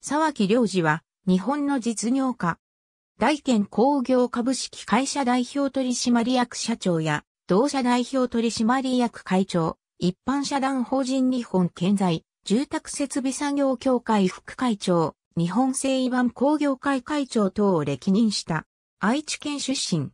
沢木良二は、日本の実業家。大県工業株式会社代表取締役社長や、同社代表取締役会長、一般社団法人日本建材、住宅設備作業協会副会長、日本製イ版工業会会長等を歴任した。愛知県出身。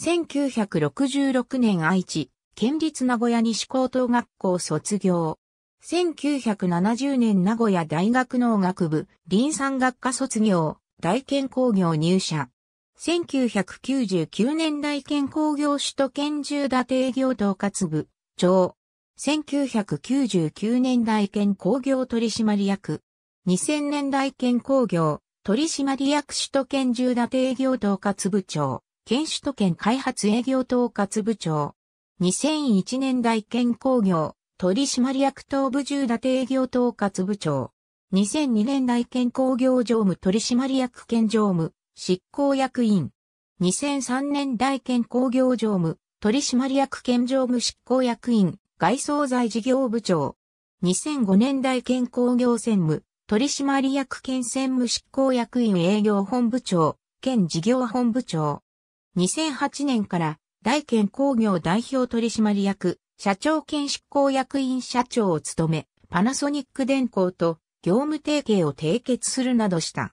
1966年愛知、県立名古屋西高等学校卒業。1970年名古屋大学農学部、林産学科卒業、大研工業入社。1999年大研工業首都圏重打営業統括部、長。1999年大研工業取締役。2000年大研工業、取締役首都圏重打営業統括部長、県首都圏開発営業統括部長。2001年大研工業、取締役東部重打営業統括部長。2002年代健康業常務取締役兼常務、執行役員。2003年代健康業常務、取締役兼常務執行役員、外装材事業部長。2005年代健康業専務、取締役兼専務執行役員営業本部長、兼事業本部長。2008年から、大健工業代表取締役、社長兼執行役員社長を務め、パナソニック電工と業務提携を締結するなどした。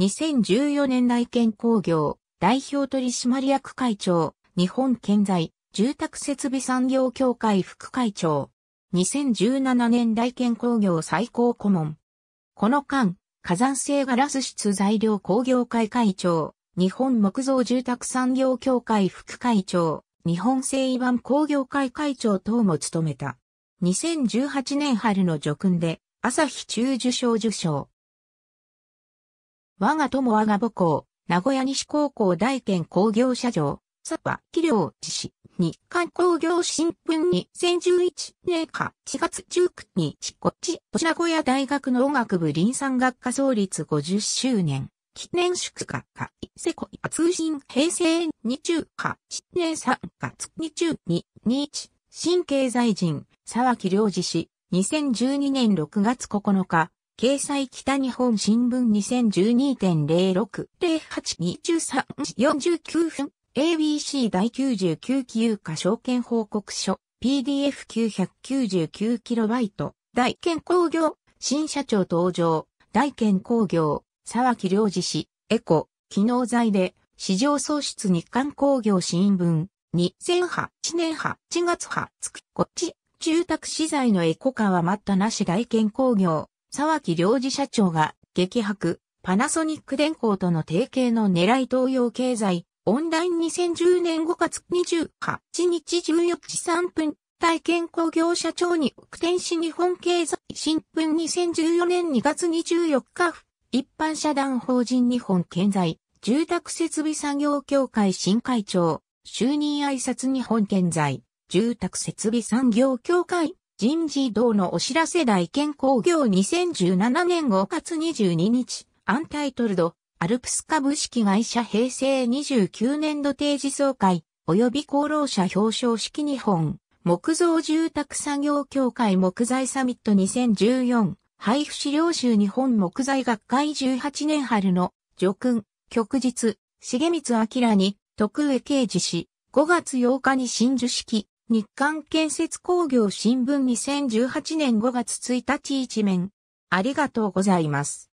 2014年内見工業、代表取締役会長、日本建材、住宅設備産業協会副会長。2017年代建工業最高顧問。この間、火山性ガラス質材料工業会会長、日本木造住宅産業協会副会長、日本製イ版工業会会長等も務めた。2018年春の叙勲で、朝日中受賞受賞。我が友我が母校、名古屋西高校大研工業社場、サパ、企業、自市、日韓工業新聞2011年か、4月19日、こっち、名古屋大学の音楽部林産学科創立50周年。年祝賀会、セコイア通信平成28年3月22日、新経済人、沢木良二氏、2012年6月9日、掲載北日本新聞2012.06-08-23-49分、ABC 第99期有価証券報告書、PDF999KB、大健工業、新社長登場、大健工業、沢木良二氏、エコ、機能材で、市場創出日刊工業新聞、2008年8月20日、こっち、住宅資材のエコ化は待ったなし外見工業、沢木良二社長が、激白、パナソニック電工との提携の狙い東洋経済、オンライン2010年5月28日14時3分、体験工業社長に、苦天市日本経済新聞2014年2月24日、一般社団法人日本建材、住宅設備産業協会新会長、就任挨拶日本建材、住宅設備産業協会、人事堂動のお知らせ大健康業2017年5月22日、アンタイトルド、アルプス株式会社平成29年度定時総会、及び功労者表彰式日本、木造住宅産業協会木材サミット2014、配布資料集日本木材学会18年春の叙勲、旭日、重光明に徳上刑事氏、5月8日に新珠式、日刊建設工業新聞2018年5月1日一面。ありがとうございます。